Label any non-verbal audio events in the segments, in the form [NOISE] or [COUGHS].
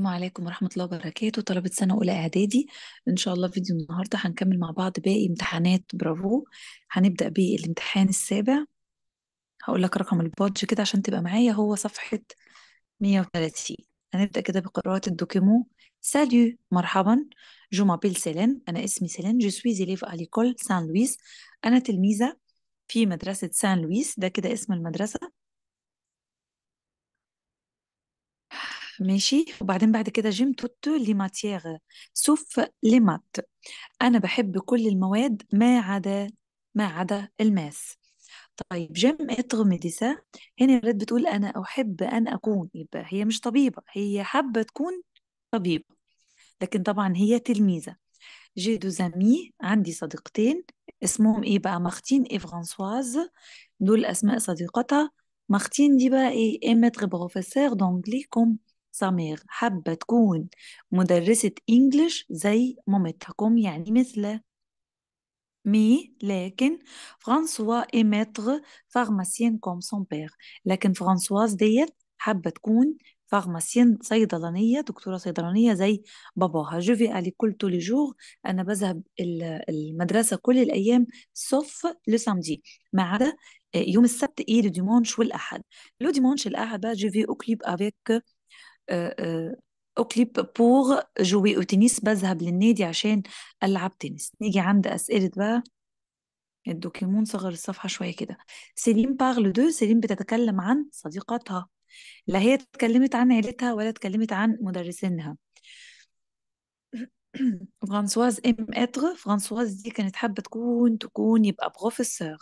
السلام عليكم ورحمة الله وبركاته طلبة سنة أولى إعدادي إن شاء الله فيديو النهاردة هنكمل مع بعض باقي امتحانات برافو هنبدأ بالامتحان السابع هقول لك رقم البادج كده عشان تبقى معايا هو صفحة 130 هنبدأ كده بقراءة الدوكيمو ساليو مرحبا جو مابيل سيلين أنا اسمي سيلين جو سوي زيليف أ ليكول سان لويس أنا تلميذة في مدرسة سان لويس ده كده اسم المدرسة ماشي وبعدين بعد كده جيم توتو لي ماتيغ سوف لي مات انا بحب كل المواد ما عدا ما عدا الماس طيب جيم اتر ميديسا هنا ريت بتقول انا احب ان اكون يبقى هي مش طبيبه هي حابه تكون طبيبه لكن طبعا هي تلميذه جي دو زامي عندي صديقتين اسمهم ايه بقى مارتين اي فرانسواز دول اسماء صديقتها مارتين دي بقى ايه ايمت بروفيسور دونجلي كوم سمير حابة تكون مدرسة إنجليش زي مامتها كوم يعني مثل مي لكن فرانسوا إيمتغ فارماسيان كوم سون بير لكن فرانسواز ديت حابة تكون فارماسيان صيدلانية دكتورة صيدلانية زي باباها جو في ألي كل لي جور أنا بذهب المدرسة كل الأيام سوف لو سامدي ما عدا يوم السبت إيه لو ديمونش والأحد لو ديمونش الأحد بقى جو في اوكليب أفيك آه، آه، اوكليب بور جوي او تنس بذهب للنادي عشان العب تنس نيجي عند اسئله بقى الدوكيمون صغر الصفحه شويه كده سيلين بارل دو سيلين بتتكلم عن صديقاتها لا هي اتكلمت عن عيلتها ولا اتكلمت عن مدرسينها فرانسواز ام اتر فرانسواز دي كانت حابه تكون تكون يبقى بروفيسور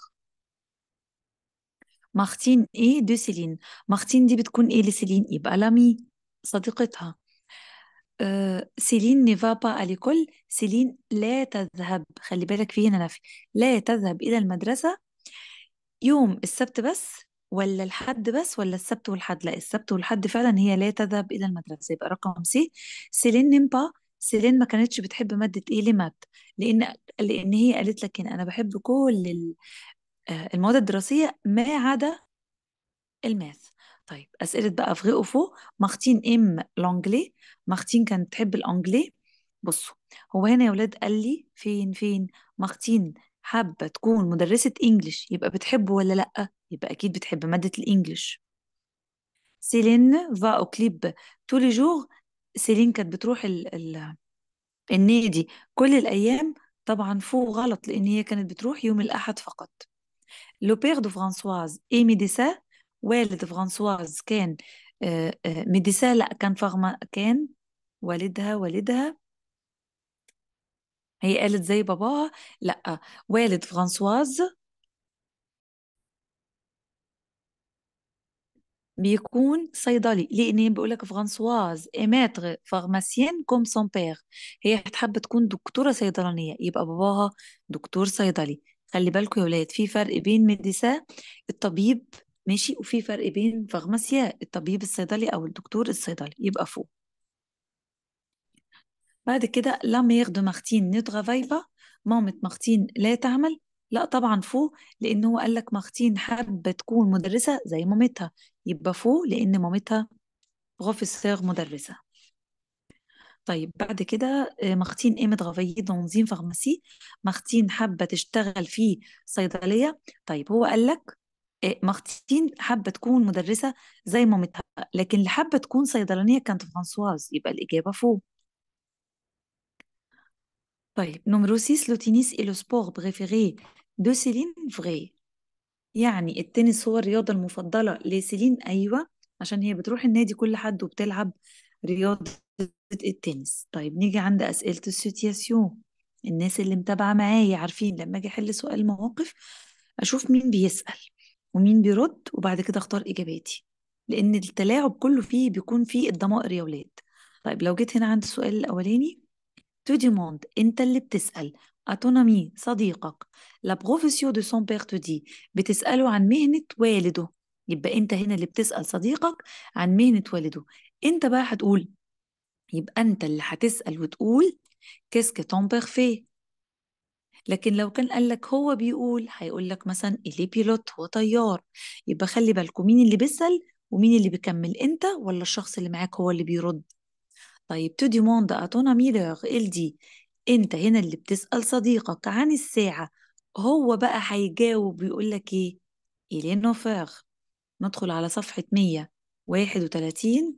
مارتين ايه دو سيلين مارتين دي بتكون ايه لسيلين يبقى لامي صديقتها آه، سيلين نيفابا أليكول سيلين لا تذهب خلي بالك فيه هنا نفي لا تذهب إلى المدرسة يوم السبت بس ولا الحد بس ولا السبت والحد لا السبت والحد فعلا هي لا تذهب إلى المدرسة يبقى رقم سي سيلين نيمبا سيلين ما كانتش بتحب مادة إيه لمات لأن لأن هي قالت لك أنا بحب كل آه، المواد الدراسية ما عدا الماث طيب اسئله بقى في غيقفو وفو مارتين ام لونجلي مارتين كانت تحب الانجلي بصوا هو هنا يا ولاد قال لي فين فين مارتين حابه تكون مدرسه انجليش يبقى بتحبه ولا لا يبقى اكيد بتحب ماده الانجليش سيلين فا او كليب تولي جور سيلين كانت بتروح ال ال النادي كل الايام طبعا فوق غلط لان هي كانت بتروح يوم الاحد فقط لو بير دو فرانسواز ايمي ديسا والد فرانسواز كان آه، آه، ميديسا لا كان فارما كان والدها والدها هي قالت زي باباها لا والد فرانسواز بيكون صيدلي لان بيقول لك فرانسواز ايماتر فارماسيان كوم سون بير هي هتحب تكون دكتوره صيدلانيه يبقى باباها دكتور صيدلي خلي بالكم يا ولاد في فرق بين ميديسا الطبيب ماشي وفي فرق بين فغمسيا الطبيب الصيدلي او الدكتور الصيدلي يبقى فوق بعد كده لا ميغ دو مارتين نو ترافاي با مامة مارتين لا تعمل لا طبعا فو لان هو قال لك مارتين حابه تكون مدرسه زي مامتها يبقى فو لان مامتها بروفيسور مدرسه طيب بعد كده آه، مارتين قامت غافيي دونزين فارماسي مارتين حابه تشتغل في صيدليه طيب هو قال لك آه، مارتين حابة تكون مدرسة زي مامتها لكن اللي حابة تكون صيدلانية كانت فرانسواز يبقى الإجابة فوق طيب نمرو 6 لو تينيس اي لو سبور بريفيري دو سيلين فغي يعني التنس هو الرياضة المفضلة لسيلين أيوة عشان هي بتروح النادي كل حد وبتلعب رياضة التنس طيب نيجي عند أسئلة السيتياسيون الناس اللي متابعة معايا عارفين لما أجي أحل سؤال مواقف أشوف مين بيسأل ومين بيرد وبعد كده اختار اجاباتي لان التلاعب كله فيه بيكون فيه الضمائر يا ولاد طيب لو جيت هنا عند السؤال الاولاني تو ديموند انت اللي بتسال اتونامي صديقك لا بروفيسيون دو سون بير تو دي بتساله عن مهنه والده يبقى انت هنا اللي بتسال صديقك عن مهنه والده انت بقى هتقول يبقى انت اللي هتسال وتقول كيسك تون بير في لكن لو كان قال لك هو بيقول هيقول لك مثلا اللي بيلوت هو طيار يبقى خلي بالكم مين اللي بيسأل ومين اللي بيكمل انت ولا الشخص اللي معاك هو اللي بيرد طيب تو ديموند ا لوغ ال دي انت هنا اللي بتسأل صديقك عن الساعة هو بقى هيجاوب ويقول لك ايه إلي نوفير ندخل على صفحة 131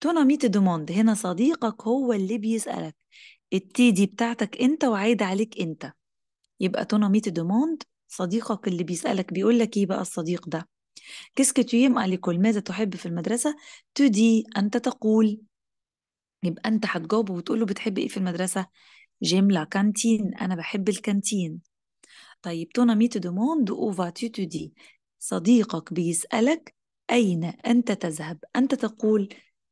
تونا ميت دوموند هنا صديقك هو اللي بيسألك التي دي بتاعتك انت وعايدة عليك انت يبقى ميت دوموند صديقك اللي بيسألك بيقول لك ايه بقى الصديق ده كيسك تيم عليكول ماذا تحب في المدرسة تدي أنت تقول يبقى أنت هتجاوبه وتقول له بتحب إيه في المدرسة جيم لا كانتين أنا بحب الكانتين طيب تونا ميت دوموند أو فاتي تدي صديقك بيسألك أين أنت تذهب أنت تقول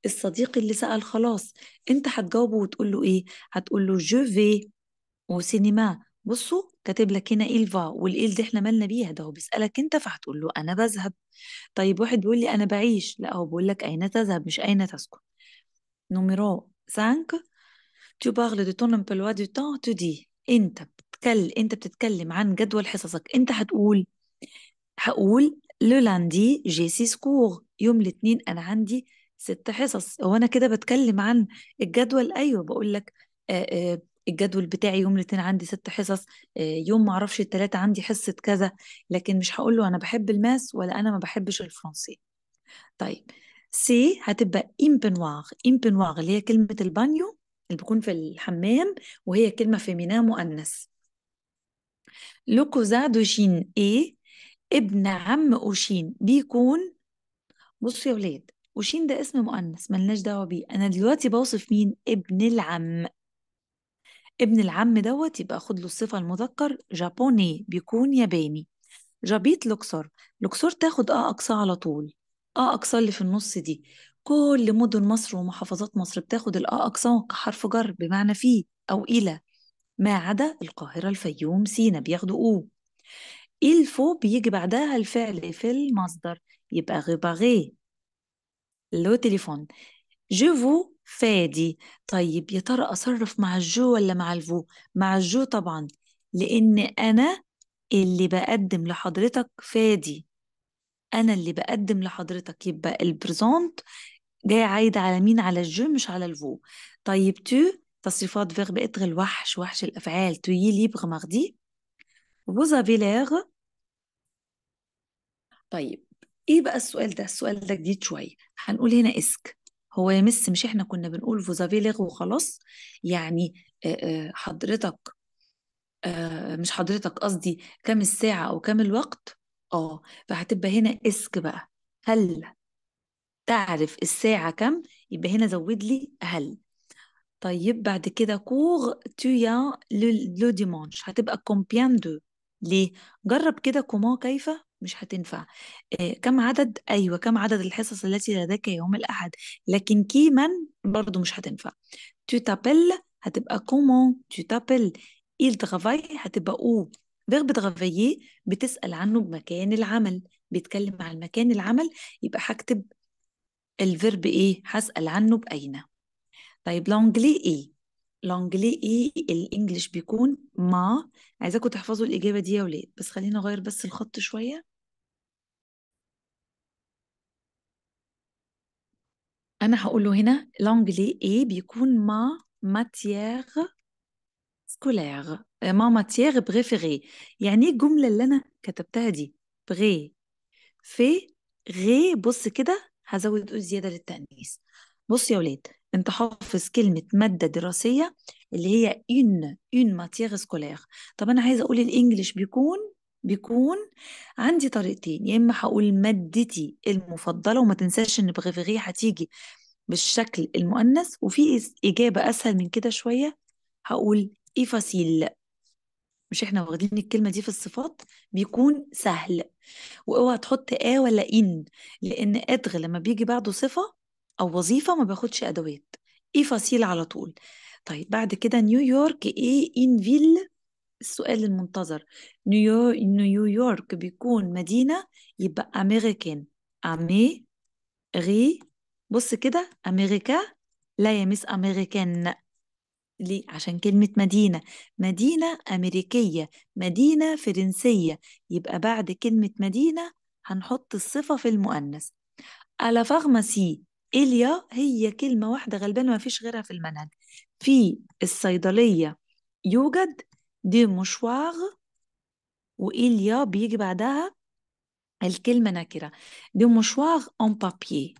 الصديق اللي سأل خلاص انت هتجاوبه وتقول له ايه هتقول له جو في وسينما بصوا كاتب لك هنا إيه الفا والايل دي احنا مالنا بيها ده هو بيسالك انت فهتقول له انا بذهب طيب واحد بيقول لي انا بعيش لا هو بيقول لك اين تذهب مش اين تسكن نوميرو 5 tu parles de ton emploi du temps tu dis انت بتتكلم انت بتتكلم عن جدول حصصك انت هتقول هقول لو لاندي جي سي سكور يوم الاثنين انا عندي ست حصص هو انا كده بتكلم عن الجدول ايوه بقول لك الجدول بتاعي يوم الاثنين عندي ست حصص يوم معرفش الثلاثة عندي حصة كذا لكن مش هقول له أنا بحب الماس ولا أنا ما بحبش الفرنسي طيب سي هتبقى امبنواغ امبنواغ اللي هي كلمة البانيو اللي بيكون في الحمام وهي كلمة فيمينا مؤنث لو كوزا دو جين اي ابن عم اوشين بيكون بصوا يا ولاد وشين ده اسم مؤنث ملناش دعوة بيه أنا دلوقتي بوصف مين ابن العم ابن العم دوت يبقى خد له الصفة المذكر جابوني بيكون ياباني جابيت لوكسور لوكسور تاخد اه اقصى على طول اه اقصى اللي في النص دي كل مدن مصر ومحافظات مصر بتاخد الاه اقصى كحرف جر بمعنى فيه او الى ما عدا القاهرة الفيوم سينا بياخدوا او الفو بيجي بعدها الفعل في المصدر يبقى غباغي لو تليفون جو فو فادي طيب يا ترى أصرف مع الجو ولا مع الفو مع الجو طبعا لأن أنا اللي بقدم لحضرتك فادي أنا اللي بقدم لحضرتك يبقى البريزونت جاي عايد على مين على الجو مش على الفو طيب تو تصريفات فيرب اتغل وحش وحش الأفعال تويي ليبغ مغدي vous avez l'air طيب ايه بقى السؤال ده السؤال ده جديد شويه هنقول هنا اسك هو يا مس مش احنا كنا بنقول فوزافي وخلاص يعني حضرتك مش حضرتك قصدي كام الساعه او كام الوقت اه فهتبقى هنا اسك بقى هل تعرف الساعه كام يبقى هنا زود لي هل طيب بعد كده كور تويا لو ديمانش هتبقى كومبيان دو ليه جرب كده كومان كيف مش هتنفع إيه كم عدد ايوه كم عدد الحصص التي لديك يوم الاحد لكن كي من برضه مش هتنفع tu t'appelles هتبقى كومون tu t'appelles il travaille هتبقى او فيرب travailler بتسال عنه بمكان العمل بيتكلم عن مكان العمل يبقى هكتب الفيرب ايه هسال عنه باين طيب لونجلي ايه لونجلي ايه الانجليش بيكون ما عايزاكم تحفظوا الاجابه دي يا ولاد بس خلينا اغير بس الخط شويه انا هقوله هنا لونجلي اي بيكون ما ماتيير سكولير ما ماتيير بريفيري يعني ايه الجمله اللي انا كتبتها دي بري في غي بص كده هزود زياده للتانيث بص يا ولاد انت حافظ كلمه ماده دراسيه اللي هي اون اون ماتيير سكولير طب انا عايزه اقول الانجليش بيكون بيكون عندي طريقتين يا اما هقول مادتي المفضله وما تنساش ان بغيفغي هتيجي بالشكل المؤنث وفي اجابه اسهل من كده شويه هقول ايه فصيل مش احنا واخدين الكلمه دي في الصفات بيكون سهل واوعى تحط اه ولا ان لان ادغ لما بيجي بعده صفه او وظيفه ما بياخدش ادوات ايه فصيل على طول طيب بعد كده نيويورك ايه ان فيل السؤال المنتظر نيو نيويورك بيكون مدينة يبقى أمريكان أمي غي بص كده أمريكا لا يا ميس أمريكان ليه؟ عشان كلمة مدينة مدينة أمريكية مدينة فرنسية يبقى بعد كلمة مدينة هنحط الصفة في المؤنث على فارماسي إليا هي كلمة واحدة غالبا ما فيش غيرها في المنهج في الصيدلية يوجد دي مشوار وإليا بيجي بعدها الكلمة نكرة دي مشوار اون بابيي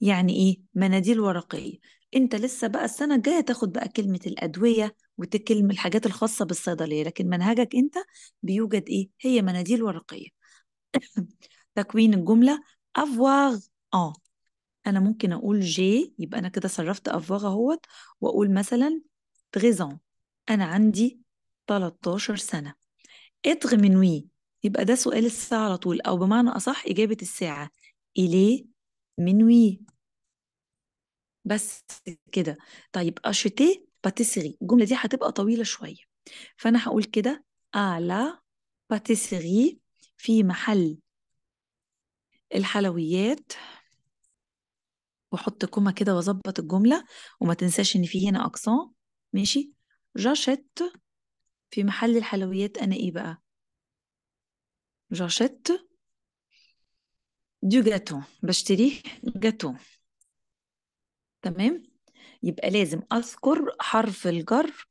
يعني إيه مناديل ورقية أنت لسه بقى السنة الجاية تاخد بقى كلمة الأدوية وتكلم الحاجات الخاصة بالصيدلية لكن منهجك أنت بيوجد إيه هي مناديل ورقية [COUGHS] تكوين الجملة افواغ ان انا ممكن اقول جي يبقى انا كده صرفت افواغ اهوت واقول مثلا تريزون انا عندي 13 سنة اتغ من وي يبقى ده سؤال الساعة على طول أو بمعنى أصح إجابة الساعة إليه من وي بس كده طيب أشتي باتيسري الجملة دي هتبقى طويلة شوية فأنا هقول كده أعلى باتيسري في محل الحلويات واحط كومة كده واظبط الجملة وما تنساش ان في هنا أقصان ماشي جاشت في محل الحلويات أنا إيه بقى؟ جاشيت دو جاتو بشتريه جاتو تمام؟ يبقى لازم أذكر حرف الجر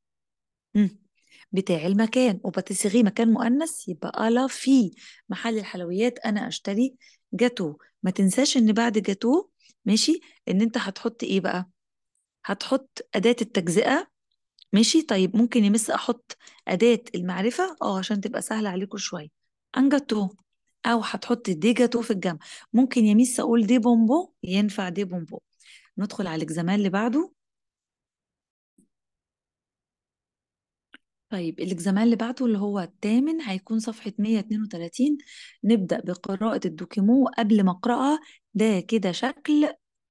بتاع المكان وبتسغي مكان مؤنث يبقى ألا في محل الحلويات أنا أشتري جاتو ما تنساش إن بعد جاتو ماشي إن أنت هتحط إيه بقى؟ هتحط أداة التجزئة ماشي طيب ممكن يمس احط اداه المعرفه اه عشان تبقى سهله عليكم شويه انجاتو او هتحط دي جاتو في الجمع ممكن يمس اقول دي بومبو ينفع دي بومبو ندخل على الاكزامان اللي بعده طيب الاكزامان اللي بعده اللي هو الثامن هيكون صفحة 132 نبدأ بقراءة الدوكيمو قبل ما أقرأها ده كده شكل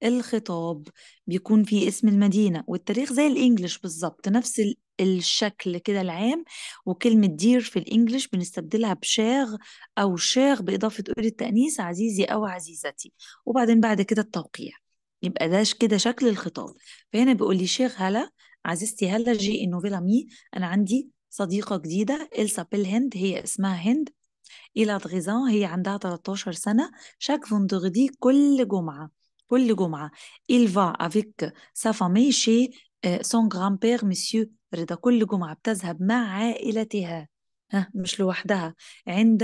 الخطاب بيكون فيه اسم المدينة والتاريخ زي الإنجليش بالظبط نفس الشكل كده العام وكلمة دير في الإنجليش بنستبدلها بشاغ أو شاغ بإضافة قول التأنيس عزيزي أو عزيزتي وبعدين بعد كده التوقيع يبقى ده كده شكل الخطاب فهنا بيقول لي شيخ هلا عزيزتي هلا جي النوفيلا مي أنا عندي صديقة جديدة إلسا بيل هند هي اسمها هند إلى غيزان هي عندها 13 سنة شاك فندغدي كل جمعة كل جمعة il va avec sa famille chez euh, son grand-père monsieur رضا كل جمعة بتذهب مع عائلتها ها مش لوحدها عند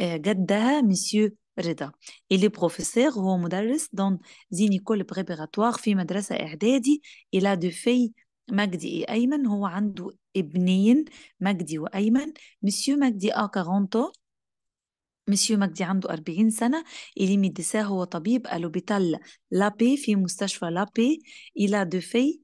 آه، جدها monsieur رضا il est professeur هو مدرس دون زينيكول بريبيراتوار في مدرسة إعدادي il a deux filles مجدي أيمن هو عنده ابنين مجدي وأيمن مسيو مجدي أ 40 ans مسيو مجدي عنده 40 سنة إلي ميديسا هو طبيب ألوبيتال لابي في مستشفى لابي إلى دو في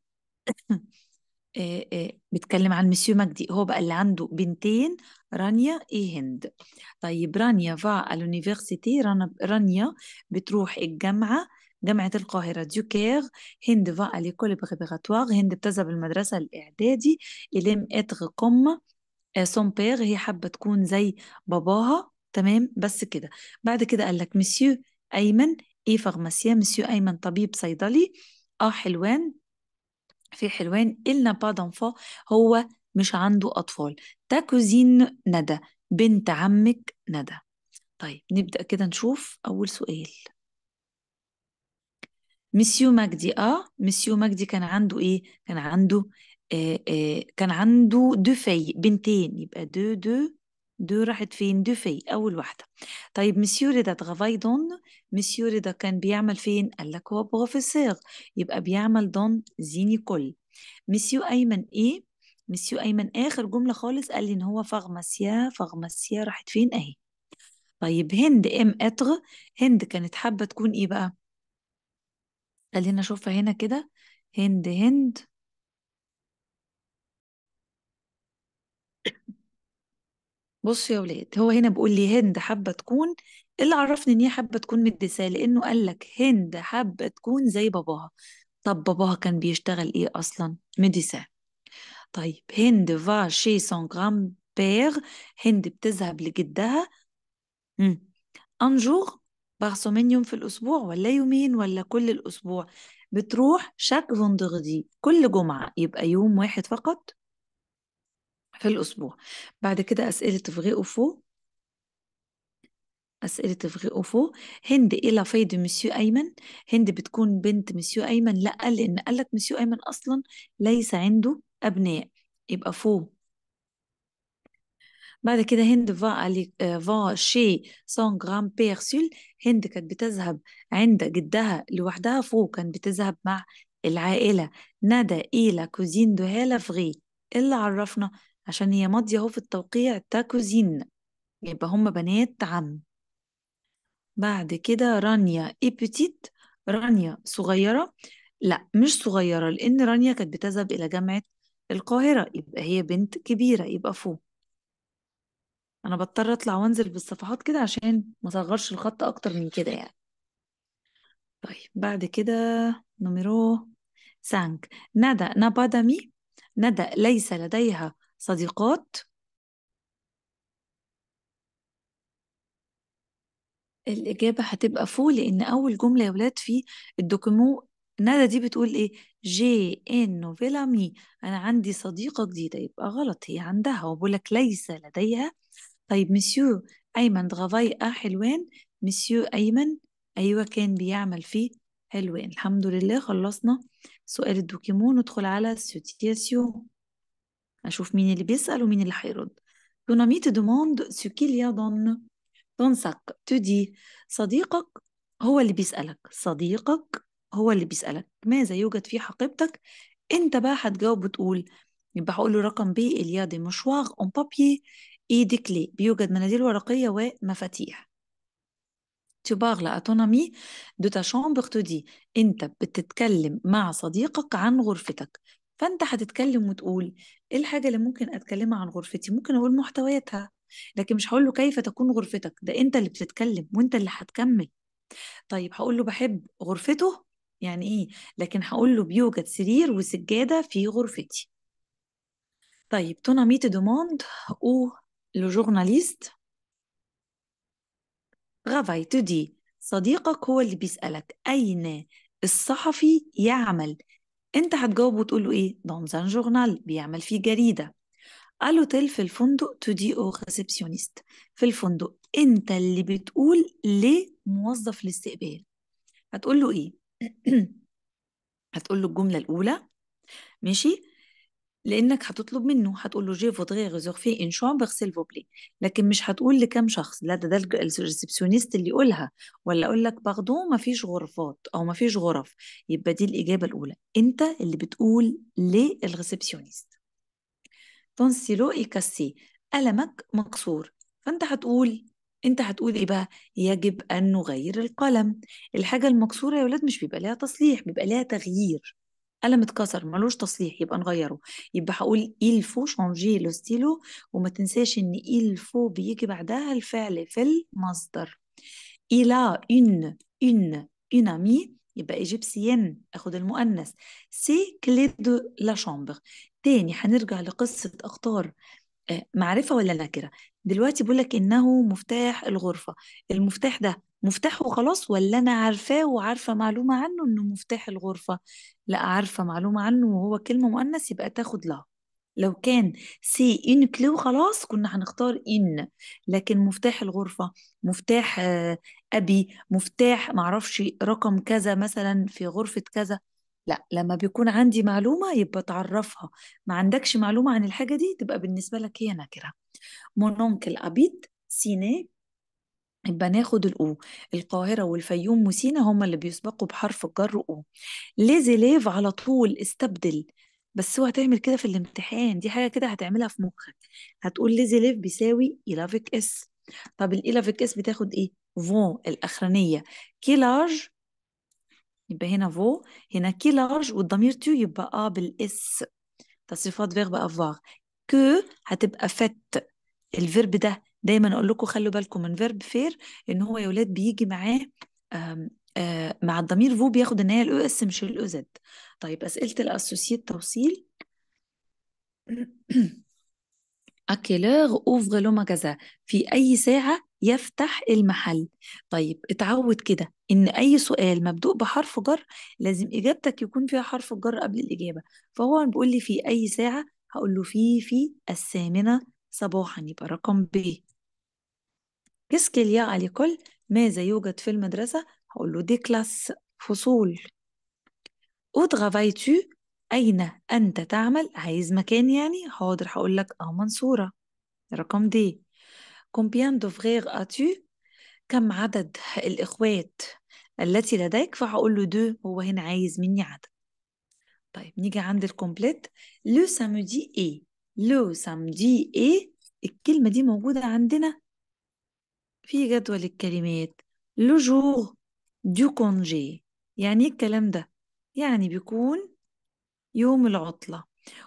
بتكلم عن مسيو مجدي هو بقى اللي عنده بنتين رانيا اي هند طيب رانيا فا الونيفرسيتي رانيا بتروح الجامعة جامعة القاهرة ديوكير هند فا ليكول بريبيراتوار هند بتذهب المدرسة الإعدادي إليم إتغ كوم سون بير هي حابة تكون زي باباها تمام بس كده بعد كده قال لك مسيو أيمن إيه فارماسيان مسيو أيمن طبيب صيدلي آه حلوان في حلوان إلنا با دونفو هو مش عنده أطفال تا كوزين ندى بنت عمك ندى طيب نبدأ كده نشوف أول سؤال مسيو مجدي اه مسيو مجدي كان عنده ايه كان عنده آه آه كان عنده دو في بنتين يبقى دو دو دو رحت فين دو في أول واحدة طيب مسيو ريدا تغافاي دون مسيو ريدا كان بيعمل فين قال لك هو بروفيسور يبقى بيعمل دون زيني كل مسيو أيمن إيه مسيو أيمن آخر جملة خالص قال لي إن هو فارماسيا فارماسيا راحت فين أهي طيب هند ام اتر هند كانت حابة تكون إيه بقى خلينا أشوفها هنا كده هند هند بصوا يا ولاد هو هنا بيقول لي هند حابة تكون اللي عرفني إن هي حابة تكون مدرسة لأنه قال لك هند حابة تكون زي باباها طب باباها كان بيشتغل إيه أصلا مدرسة طيب هند فا شي سون غرام بير هند بتذهب لجدها ان جور بارسومين يوم في الأسبوع ولا يومين ولا كل الأسبوع بتروح شاك فوندردي كل جمعة يبقى يوم واحد فقط في الأسبوع بعد كده أسئلة تفغي أوفو أسئلة تفغي أوفو هند إلى إيه فيض مسيو أيمن هند بتكون بنت مسيو أيمن لأ لأن قالت مسيو أيمن أصلا ليس عنده أبناء يبقى فو بعد كده هند فا آه، فا شي سون غران بير سول هند كانت بتذهب عند جدها لوحدها فو كانت بتذهب مع العائلة ندى إلى إيه كوزين دو هالا فغي اللي عرفنا عشان هي ماضية اهو في التوقيع تاكوزين يبقى هم بنات عم بعد كده رانيا اي بتيت رانيا صغيرة لا مش صغيرة لأن رانيا كانت بتذهب إلى جامعة القاهرة يبقى هي بنت كبيرة يبقى فو أنا بضطر أطلع وأنزل بالصفحات كده عشان ما صغرش الخط أكتر من كده يعني طيب بعد كده نمرو سانك ندى نبادمي ندى ليس لديها صديقات الإجابة هتبقى فو لأن أول جملة يا ولاد في الدوكيمو ندى دي بتقول إيه جي إن نوفيلا مي أنا عندي صديقة جديدة يبقى غلط هي عندها وبقول لك ليس لديها طيب مسيو أيمن دغافاي أ آه، حلوان مسيو أيمن أيوة كان بيعمل في حلوان الحمد لله خلصنا سؤال الدوكيمو ندخل على السيتياسيون اشوف مين اللي بيسال ومين اللي حيرد ton ami te demande ce qu'il y a dans ton sac. صديقك هو اللي بيسألك صديقك هو اللي بيسألك ماذا يوجد في حقيبتك انت بقى هتجاوب وتقول يبقى هقول له رقم بي il y a des mouchoirs en papier et بيوجد مناديل ورقية ومفاتيح Tu parles à ton ami de ta chambre te dit انت بتتكلم مع صديقك عن غرفتك فانت هتتكلم وتقول ايه الحاجه اللي ممكن اتكلمها عن غرفتي ممكن اقول محتوياتها لكن مش هقول له كيف تكون غرفتك ده انت اللي بتتكلم وانت اللي هتكمل طيب هقول له بحب غرفته يعني ايه لكن هقول له بيوجد سرير وسجاده في غرفتي طيب تونا ميت دوموند او لو جورناليست غافاي تدي صديقك هو اللي بيسألك أين الصحفي يعمل انت هتجاوب وتقول له ايه دونز ان جورنال بيعمل فيه جريدة à في الفندق تو دي او réceptionniste في الفندق انت اللي بتقول لموظف الاستقبال هتقول له ايه [CLEARS THROAT] هتقول له الجملة الأولى ماشي لانك هتطلب منه هتقول له جي فودري ريزورفي ان شامبر سيلفوبلي لكن مش هتقول لكم شخص لا ده ده الريسبسيونيست اللي يقولها ولا اقول لك باردو ما فيش غرفات او ما فيش غرف يبقى دي الاجابه الاولى انت اللي بتقول للريسبسيونيست سيلو كاسي قلمك مكسور فأنت هتقول أنت هتقول إيه بقى؟ يجب أن نغير القلم الحاجة المكسورة يا ولاد مش بيبقى لها تصليح بيبقى لها تغيير قلم اتكسر ملوش تصليح يبقى نغيره يبقى هقول إلفو شانجي لو ستيلو وما تنساش إن إلفو بيجي بعدها الفعل في المصدر إلى إن إن إن أمي يبقى إيجيبسيان أخد المؤنث سي كلي دو لا شامبر تاني هنرجع لقصة أختار آه، معرفة ولا نكرة دلوقتي بقول لك إنه مفتاح الغرفة المفتاح ده مفتاح وخلاص ولا انا عارفاه وعارفه معلومه عنه انه مفتاح الغرفه لا عارفه معلومه عنه وهو كلمه مؤنث يبقى تاخد لها لو كان سي ان كلو خلاص كنا هنختار ان لكن مفتاح الغرفه مفتاح آه، ابي مفتاح معرفش رقم كذا مثلا في غرفه كذا لا لما بيكون عندي معلومة يبقى تعرفها ما عندكش معلومة عن الحاجة دي تبقى بالنسبة لك هي نكرة مونونكل أبيت سيني يبقى ناخد الأو القاهرة والفيوم وسينا هما اللي بيسبقوا بحرف الجر أو ليزيليف على طول استبدل بس هو هتعمل كده في الامتحان دي حاجة كده هتعملها في مخك هتقول ليزيليف بيساوي إيلافيك إس طب الإيلافيك إس بتاخد إيه؟ فو الأخرانية كيلارج يبقى هنا فو هنا كيلارج والضمير تو يبقى آه بالإس تصريفات فيرب أفواغ كو هتبقى فت الفيرب ده دايما اقول لكم خلوا بالكم من فيرب فير ان هو يا اولاد بيجي معاه آه، مع الضمير فو بياخد ان هي الاو اس مش الاو زد طيب اسئله الاسوسييت توصيل اكيلور اوفر لو ماجازا في أي ساعة يفتح المحل طيب اتعود كده إن أي سؤال مبدوء بحرف جر لازم إجابتك يكون فيها حرف الجر قبل الإجابة فهو بيقول لي في أي ساعة هقول له في في الثامنة صباحا يبقى رقم ب كسكيليا الياء كل ماذا يوجد في المدرسة هقول له دي كلاس فصول او تغافايتو أين أنت تعمل عايز مكان يعني حاضر هقول لك اه منصورة رقم دي كومبيان دو فغيغ أتو كم عدد الإخوات التي لديك فهقول له دو هو هنا عايز مني عدد طيب نيجي عند الكومبليت لو سامودي اي لو سامدي ايه الكلمة دي موجودة عندنا في جدول الكلمات لو جور دو كونجي يعني ايه الكلام ده يعني بيكون يوم العطلة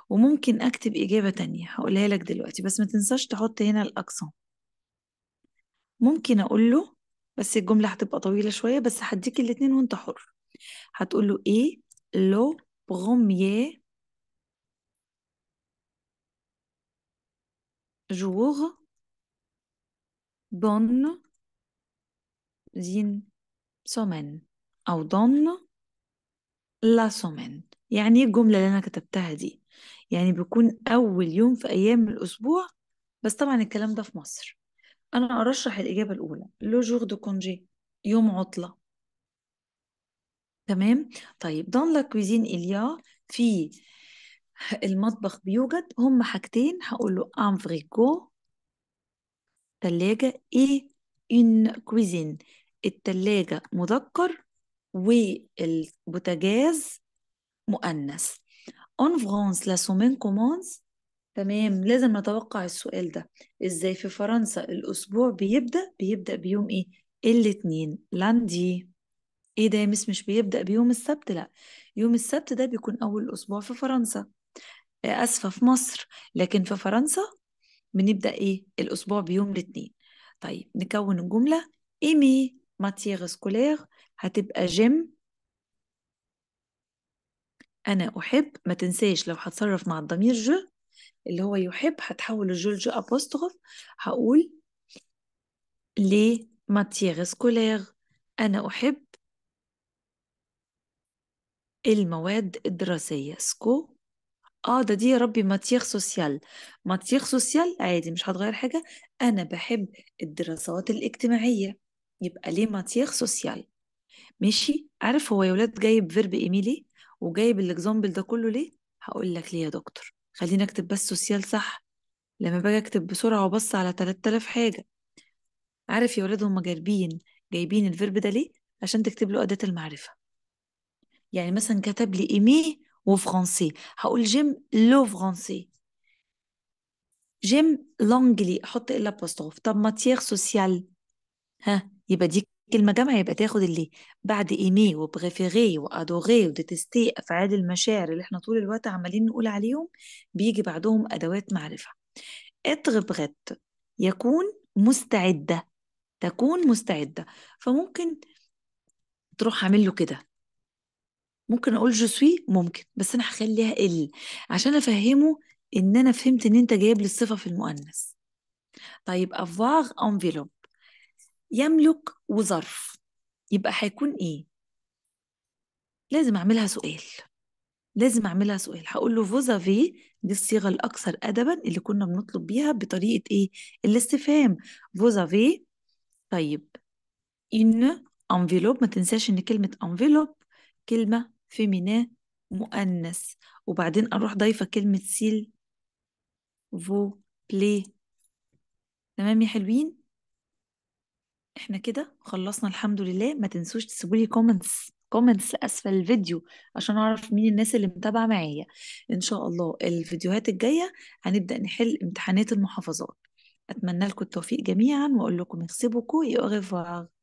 وممكن أكتب إجابة تانية هقولها لك دلوقتي بس ما تنساش تحط هنا الأكسون ممكن أقول له بس الجملة هتبقى طويلة شوية بس هديك الاتنين وانت حر هتقول له إيه لو بروميي جور بون زين سومن أو دون لا سومن يعني ايه الجملة اللي أنا كتبتها دي يعني بيكون أول يوم في أيام الأسبوع بس طبعا الكلام ده في مصر أنا أرشح الإجابة الأولى لو جور دو كونجي يوم عطلة تمام طيب دون لا كويزين إليا في المطبخ بيوجد هم حاجتين هقول له ان فريكو تلاجة ايه ان كويزين التلاجة مذكر والبوتاجاز مؤنث اون فرانس لا سومين كومونز تمام لازم نتوقع السؤال ده ازاي في فرنسا الاسبوع بيبدا بيبدا بيوم ايه الاثنين لاندي ايه ده يا مش بيبدا بيوم السبت لا يوم السبت ده بيكون اول اسبوع في فرنسا اسفه في مصر لكن في فرنسا بنبدا ايه الاسبوع بيوم الاثنين طيب نكون الجمله ايمي ماتيغ سكولير هتبقى جيم انا احب ما تنساش لو هتصرف مع الضمير جو اللي هو يحب هتحول الجول جو ابوستروف هقول لي ماتيغ سكولير انا احب المواد الدراسية سكو اه ده دي يا ربي ماتيغ سوسيال ماتيغ سوسيال عادي مش هتغير حاجة أنا بحب الدراسات الاجتماعية يبقى ليه ماتيغ سوسيال ماشي عارف هو يا ولاد جايب فيرب ايمي ليه وجايب الاكزامبل ده كله ليه هقول لك ليه يا دكتور خليني اكتب بس سوسيال صح لما باجي اكتب بسرعة وبص على 3000 حاجة عارف يا ولاد هما جايبين جايبين الفيرب ده ليه عشان تكتب له أداة المعرفة يعني مثلا كتب لي إيميه وفرنسي هقول جيم لو فرنسي جيم لونجلي حط الا بوستوف طب ماتيير سوسيال ها يبقى دي كلمة جامعة يبقى تاخد اللي بعد ايمي وبريفيري وادوري وديتستي افعال المشاعر اللي احنا طول الوقت عمالين نقول عليهم بيجي بعدهم ادوات معرفة اتر بغت يكون مستعدة تكون مستعدة فممكن تروح عامل له كده ممكن اقول جو سوي ممكن بس انا هخليها ال عشان افهمه ان انا فهمت ان انت جايب لي الصفه في المؤنث طيب افواغ انفيلوب يملك وظرف يبقى هيكون ايه لازم اعملها سؤال لازم اعملها سؤال هقول له فوزافي دي الصيغه الاكثر ادبا اللي كنا بنطلب بيها بطريقه ايه الاستفهام فوزافي طيب ان انفيلوب ما تنساش ان كلمه انفيلوب كلمه فيمينين مؤنث وبعدين أروح ضايفة كلمة سيل فو بلي تمام يا حلوين احنا كده خلصنا الحمد لله ما تنسوش تسيبولي كومنتس كومنتس اسفل الفيديو عشان أعرف مين الناس اللي متابعة معايا إن شاء الله الفيديوهات الجاية هنبدأ نحل امتحانات المحافظات أتمنى لكم التوفيق جميعا وأقول لكم اكسبوكو يا